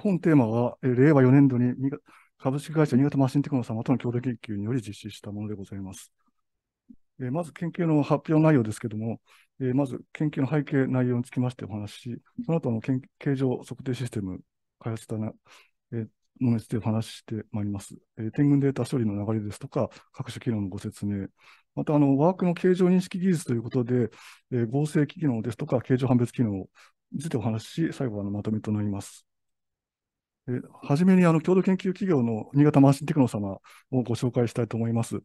本テーマは、令和4年度に株式会社新潟マシンテクノ様との共同研究により実施したものでございます。まず研究の発表内容ですけれども、まず研究の背景、内容につきましてお話し、その後の形状測定システム開発棚のについてお話ししてまいります。天群データ処理の流れですとか、各種機能のご説明、またあのワークの形状認識技術ということで、合成機能ですとか、形状判別機能についてお話しし、最後はまとめとなります。は初めにあの共同研究企業の新潟マーシンテクノ様をご紹介したいと思います。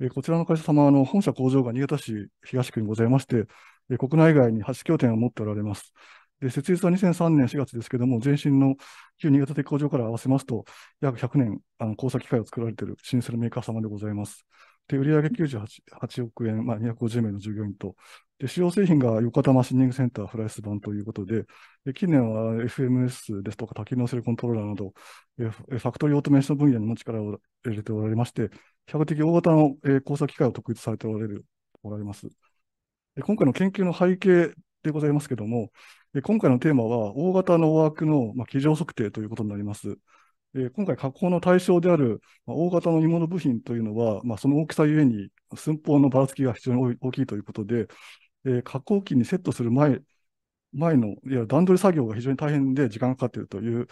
えこちらの会社様、あの本社工場が新潟市東区にございまして、え国内外に8拠点を持っておられます。で設立は2003年4月ですけども、前身の旧新潟鉄工場から合わせますと、約100年、あの工作機械を作られている新舗メーカー様でございます。で、売上98億円、まあ、250名の従業員と、で、主要製品が横田マシンニングセンターフライス版ということで、で近年は FMS ですとか多機能性コントローラーなど、えファクトリーオートメーション分野にも力を入れておられまして、比較的大型の、え工作機械を特立されておられる、おられます。で今回の研究の背景でございますけれども、今回のテーマは大型のワークの、まあ、基準測定ということになります。えー、今回、加工の対象である、まあ、大型の鋳物部品というのは、まあ、その大きさゆえに寸法のばらつきが非常に大きいということで、えー、加工機にセットする前前のいや段取り作業が非常に大変で時間がかかっているという、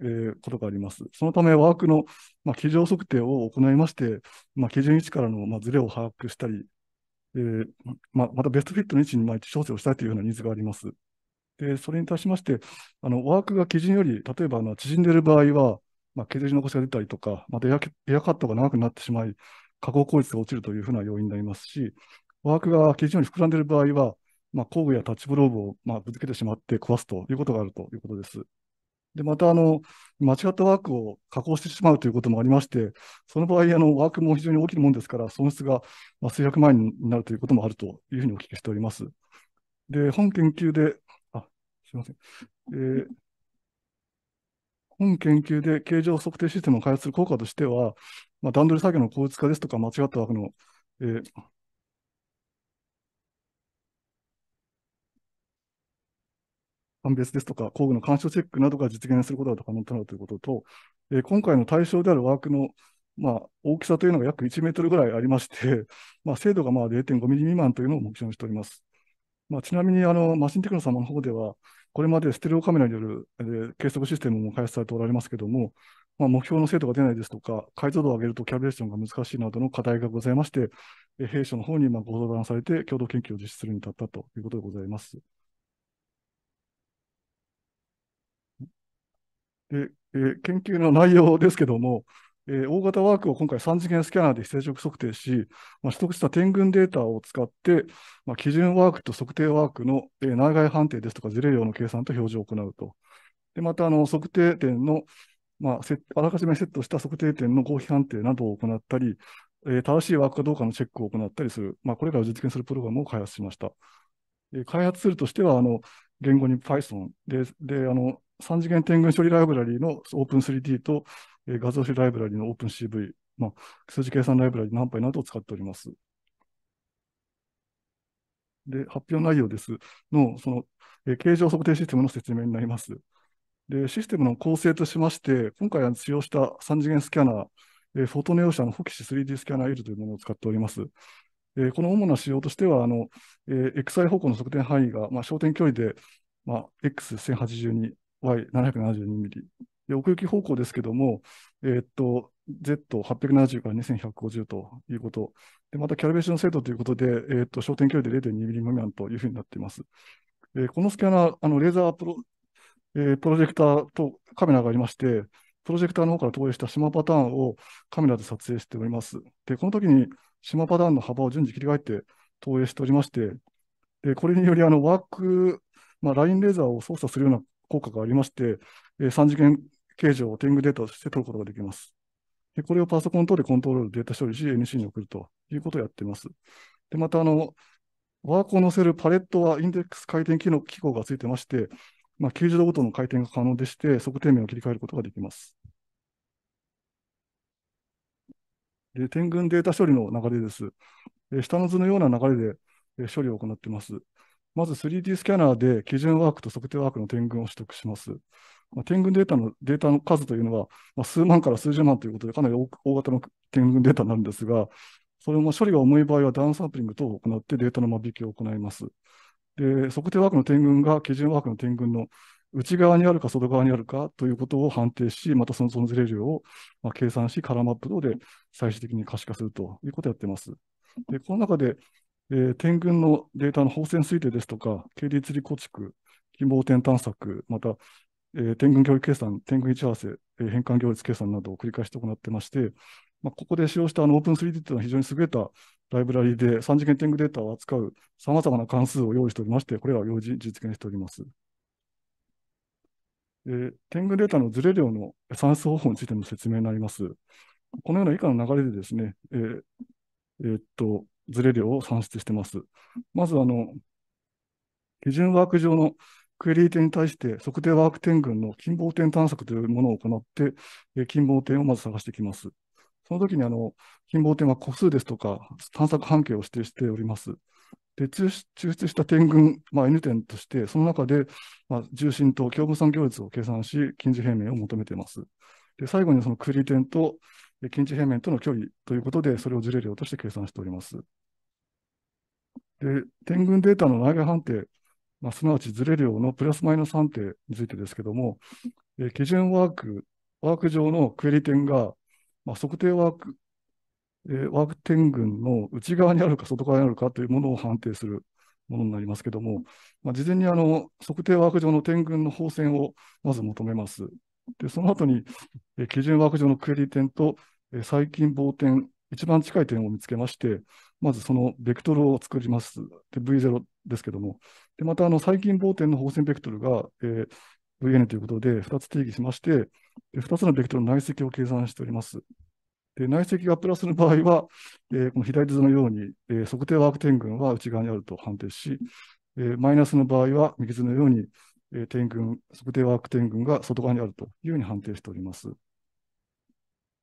えー、ことがあります。そのため、ワークの、まあ、基準測定を行いまして、まあ、基準位置からの、まあ、ズレを把握したり、えーまあ、またベストフィットの位置に、ま調整をしたいというようなニーズがあります。でそれに対しまして、あのワークが基準より、例えばあの縮んでいる場合は、まあ、削り残しが出たりとか、またエアエアカットが長くなってしまい、加工効率が落ちるというふうな要因になりますし、ワークが基準に膨らんでいる場合は、まあ、工具やタッチブローブをまあぶつけてしまって壊すということがあるということです。で、また、あの、間違ったワークを加工してしまうということもありまして、その場合、あの、ワークも非常に大きいものですから、損失が数百万円になるということもあるというふうにお聞きしております。で、本研究で、あ、すいません。えー、本研究で形状測定システムを開発する効果としては、まあ、段取り作業の効率化ですとか、間違った枠の、えー、判別ですとか、工具の干渉チェックなどが実現することが可能となるということと、えー、今回の対象であるワークの、まあ、大きさというのが約1メートルぐらいありまして、まあ、精度がまあ0.5ミリ未満というのを目標にしております。まあ、ちなみにあのマシンテクノ様の方では、これまでステレオカメラによる、えー、計測システムも開発されておられますけれども、まあ、目標の精度が出ないですとか、解像度を上げるとキャブレーションが難しいなどの課題がございまして、えー、弊社の方にまあご相談されて、共同研究を実施するに至ったということでございます。でえー、研究の内容ですけども、えー、大型ワークを今回3次元スキャナーで非接触測定し、まあ、取得した点群データを使って、まあ、基準ワークと測定ワークの、えー、内外判定ですとか事例量の計算と表示を行うと。でまた測定点の、まあ、あらかじめセットした測定点の合否判定などを行ったり、えー、正しいワークかどうかのチェックを行ったりする、まあ、これから実現するプログラムを開発しました。えー、開発ツールとしては言語に Python でであの3次元点群処理ライブラリの Open3D と画像ライブラリの OpenCV、まあ、数字計算ライブラリのハンパイなどを使っております。で、発表内容ですの、その、え形状測定システムの説明になります。で、システムの構成としまして、今回使用した3次元スキャナー、えフォトネオ社のフォキシ 3D スキャナー L というものを使っております。えこの主な仕様としては、あの、えー、x i 方向の測定範囲が、まあ、焦点距離で、まあ、X1082、Y772 ミリ奥行き方向ですけども、えー、っと、Z870 から2150ということ。で、またキャラベーション精度ということで、えー、っと、焦点距離で 0.2mm というふうになっています。えー、このスキャナー、あの、レーザープロ、えー、プロジェクターとカメラがありまして、プロジェクターの方から投影した島パターンをカメラで撮影しております。で、この時に島パターンの幅を順次切り替えて投影しておりまして、で、これにより、あの、ワーク、まあ、ラインレーザーを操作するような効果がありまして、3次元形状をティングデータとして取ることができます。でこれをパソコン等でコントロール、データ処理し、NC に送るということをやっています。でまたあの、ワークを載せるパレットはインデックス回転機能機構がついてまして、まあ、90度ごとの回転が可能でして、測定面を切り替えることができます。で点群データ処理の流れです。下の図のような流れで処理を行っています。まず 3D スキャナーで基準ワークと測定ワークの点群を取得します。天群データのデータの数というのは、まあ、数万から数十万ということで、かなり大型の天群データになるんですが、それも処理が重い場合はダウンサンプリング等を行ってデータの間引きを行います。で、測定ワークの点群が基準ワークの点群の内側にあるか外側にあるかということを判定し、またその存在量をま計算し、カラーマップ等で最終的に可視化するということをやっています。で、この中で、えー、点群のデータの放線推定ですとか、経理釣り構築、希望点探索、またえー、天群教育計算、天群位置合わせ、えー、変換行列計算などを繰り返して行ってまして、まあ、ここで使用したあのプン e n 3 d というのは非常に優れたライブラリで3次元天群データを扱うさまざまな関数を用意しておりまして、これらを用事実現しております。えー、天群データのずれ量の算出方法についての説明になります。このような以下の流れでですね、えーえー、っと、ずれ量を算出しています。まず、あの、基準ワーク上のクエリー点に対して測定ワーク点群の近傍点探索というものを行って、え近傍点をまず探していきます。その時にあの近傍点は個数ですとか探索半径を指定しております。で抽出した点群、まあ、N 点として、その中で、まあ、重心と共分散行列を計算し、近似平面を求めています。で最後にそのクリー点と近似平面との距離ということで、それをずれ量として計算しております。で、点群データの内外判定まあ、すなわちずれ量のプラスマイナス判定についてですけども、えー、基準ワーク、ワーク上のクエリ点が、まあ、測定ワーク、えー、ワーク点群の内側にあるか外側にあるかというものを判定するものになりますけども、まあ、事前にあの測定ワーク上の点群の方線をまず求めます。で、その後に、えー、基準ワーク上のクエリ点と、えー、棒点、一番近い点を見つけまして、まずそのベクトルを作ります。V0 ですけども、でまたあの最近棒点の放線ベクトルが、えー、VN ということで2つ定義しまして、2つのベクトルの内積を計算しております。で内積がプラスの場合は、えー、この左図のように、えー、測定ワーク点群は内側にあると判定し、えー、マイナスの場合は右図のように、えー、点群、測定ワーク点群が外側にあるというふうに判定しております。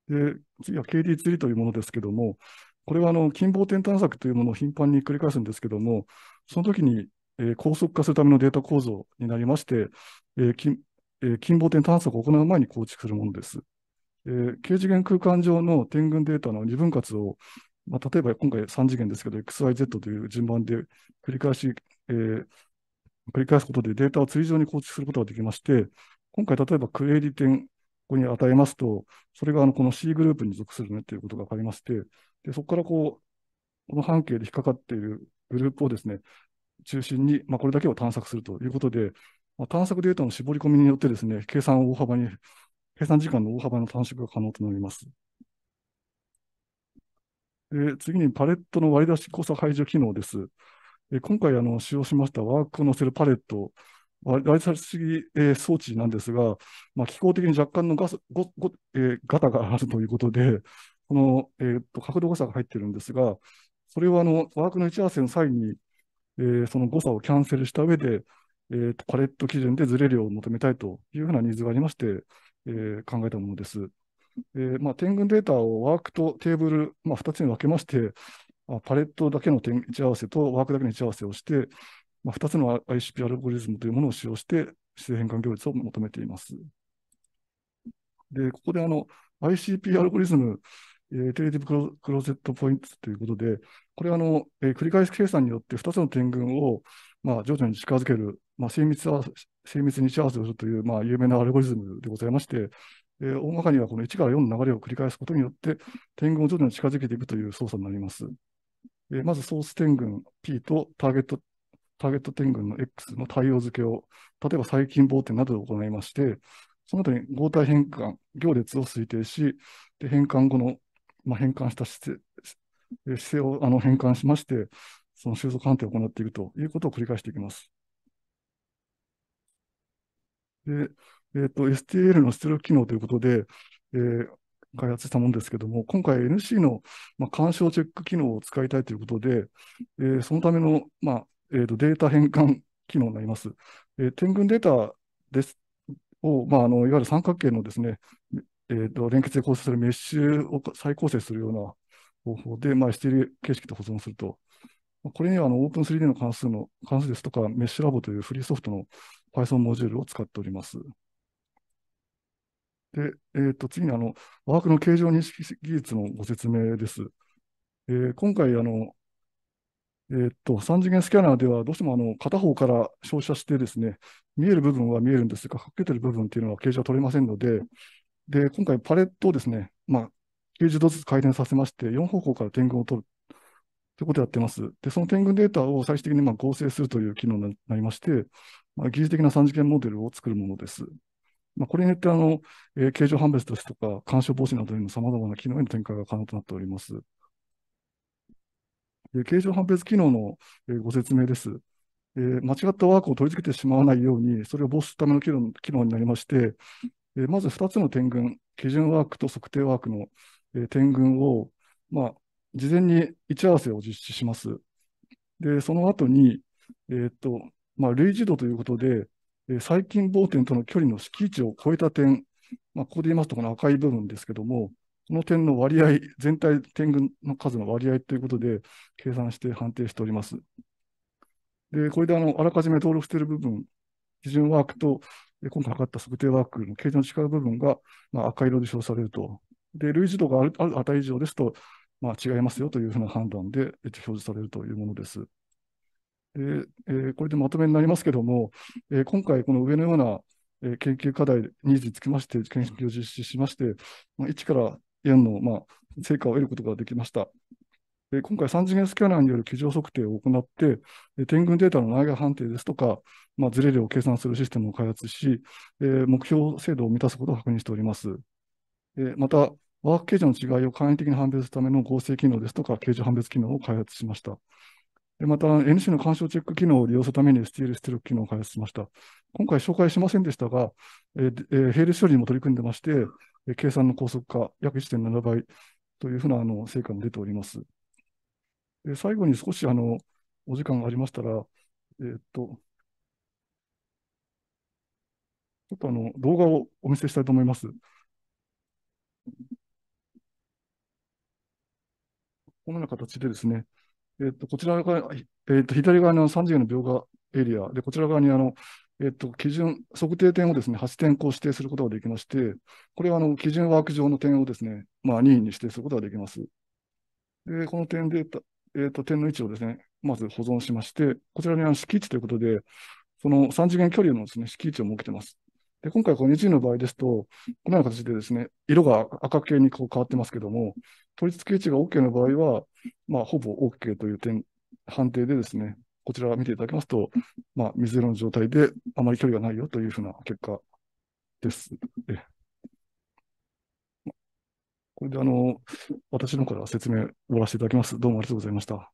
で次は k d 2というものですけども、これはあの近傍点探索というものを頻繁に繰り返すんですけども、その時にえー、高速化するためのデータ構造になりまして、えー近えー、傍点探索を行う前に構築するものです。えー、次元空間上の点群データの二分割を、まあ、例えば今回3次元ですけど、XYZ という順番で繰り返し、えー、繰り返すことでデータを通常に構築することができまして、今回例えばクエリ点、ここに与えますと、それがあのこの C グループに属するねということが分かりまして、でそこからこう、この半径で引っかかっているグループをですね、中心に、まあ、これだけを探索するということで、まあ、探索データの絞り込みによってですね、計算大幅に、計算時間の大幅な短縮が可能となります。で次にパレットの割り出し誤差排除機能です。え今回あの使用しましたワークを載せるパレット、割り出し、え装置なんですが、まあ、機構的に若干のガスごご、えー、ガタがあるということで、この、えーと、角度誤差が入ってるんですが、それはあのワークの打ち合わせの際にえー、その誤差をキャンセルした上で、えー、パレット基準でずれ量を求めたいというふうなニーズがありまして、えー、考えたものです。えーまあ、点群データをワークとテーブル、まあ、2つに分けまして、あ、パレットだけの点位置合わせとワークだけの位置合わせをして、まあ、2つの ICP アルゴリズムというものを使用して、姿勢変換行列を求めています。で、ここであの ICP アルゴリズム、えー、テレティブクローゼットポイントということで、これはあの、えー、繰り返し計算によって2つの点群を、まあ、徐々に近づける、まあ、精密精密に幸せするという、まあ、有名なアルゴリズムでございまして、えー、大まかにはこの1から4の流れを繰り返すことによって、点群を徐々に近づけていくという操作になります。えー、まずソース点群 P とターゲットターゲット点群の X の対応付けを、例えば細菌棒点などを行いまして、その後に合体変換、行列を推定し、で変換後のまあ、変換した姿勢姿勢をあの変換しまして、その収束判定を行っていくということを繰り返していきます。で、えーと、STL の出力機能ということで、えー、開発したものですけども、今回 NC の、まあ、干渉チェック機能を使いたいということで、えー、そのための、まあえーと、データ変換機能になります。えー、点群データですを、まあ、あのいわゆる三角形のですね、えーと、連結で構成するメッシュを再構成するような方法で、まあ、STL 形式で保存すると。これにはあの Open3D の関数の関数ですとか、メッシュラボというフリーソフトの Python モジュールを使っております。で、えー、と次にあのワークの形状認識技術のご説明です。えー、今回あの、えーと、3次元スキャナーではどうしてもあの片方から照射してですね、見える部分は見えるんですが、かけてる部分っていうのは形状は取れませんので、で、今回パレットをですね、まあ、90度ずつ回転させまして、4方向から点群を取るということをやってます。で、その点群データを最終的にま合成するという機能になりまして、まあ、技術的な3次元モデルを作るものです。まあ、これによってあの、えー、形状判別ですとか、干渉防止などにも様々な機能への展開が可能となっております。で形状判別機能の、えー、ご説明です。えー、間違ったワークを取り付けてしまわないように、それを防止するための機能機能になりまして、まず2つの点群、基準ワークと測定ワークの点群を、まあ、事前に位置合わせを実施します。で、その後に、えー、っと、まあ、類似度ということで、最近棒点との距離の敷地を超えた点、まあ、ここで言いますと、この赤い部分ですけども、この点の割合、全体点群の数の割合ということで、計算して判定しております。で、これであのあらかじめ登録している部分、基準ワークと今回測った測定ワークの形状の力部分が、まあ、赤色で表示されると。で、類似度があるある値以上ですと、まあ、違いますよというふうな判断で表示されるというものです。でえー、これでまとめになりますけども、えー、今回この上のような、え研究課題、ニーズにつきまして、研究を実施しまして、まあ、1から4の、まあ、成果を得ることができました。え今回3次元スキャナーによる基準測定を行って、え点群データの内外判定ですとか、まあ、ズレ量を計算するシステムを開発し、え目標精度を満たすことを確認しております。えまた、ワーク形状の違いを簡易的に判別するための合成機能ですとか、形状判別機能を開発しました。また、NC の干渉チェック機能を利用するために STL 出力機能を開発しました。今回紹介しませんでしたが、えー、並列処理にも取り組んでまして、計算の高速化、約1.7倍というふうなあの成果も出ております。え最後に少しあのお時間がありましたら、えー、っと、ちょっとあの動画をお見せしたいと思います。このような形でですね、えー、っとこちら側、えー、っと左側の30の描画エリアで、こちら側にあの、えっと、基準、測定点をですね、8点こう指定することができまして、これはあの基準ワーク上の点をですね、まあ、任意に指定することができます。で、この点で、えーと、点の位置をですね、まず保存しまして、こちらにあの敷地ということで、その3次元距離のです、ね、敷地を設けてます。で今回、この 2G の場合ですと、このような形でですね、色が赤系にこう変わってますけども、取り付け位置が OK の場合は、まあ、ほぼ OK という点、判定でですね、こちら見ていただきますと、まあ、水色の状態であまり距離がないよというふうな結果です。これであの、私の方から説明終わらせていただきます。どうもありがとうございました。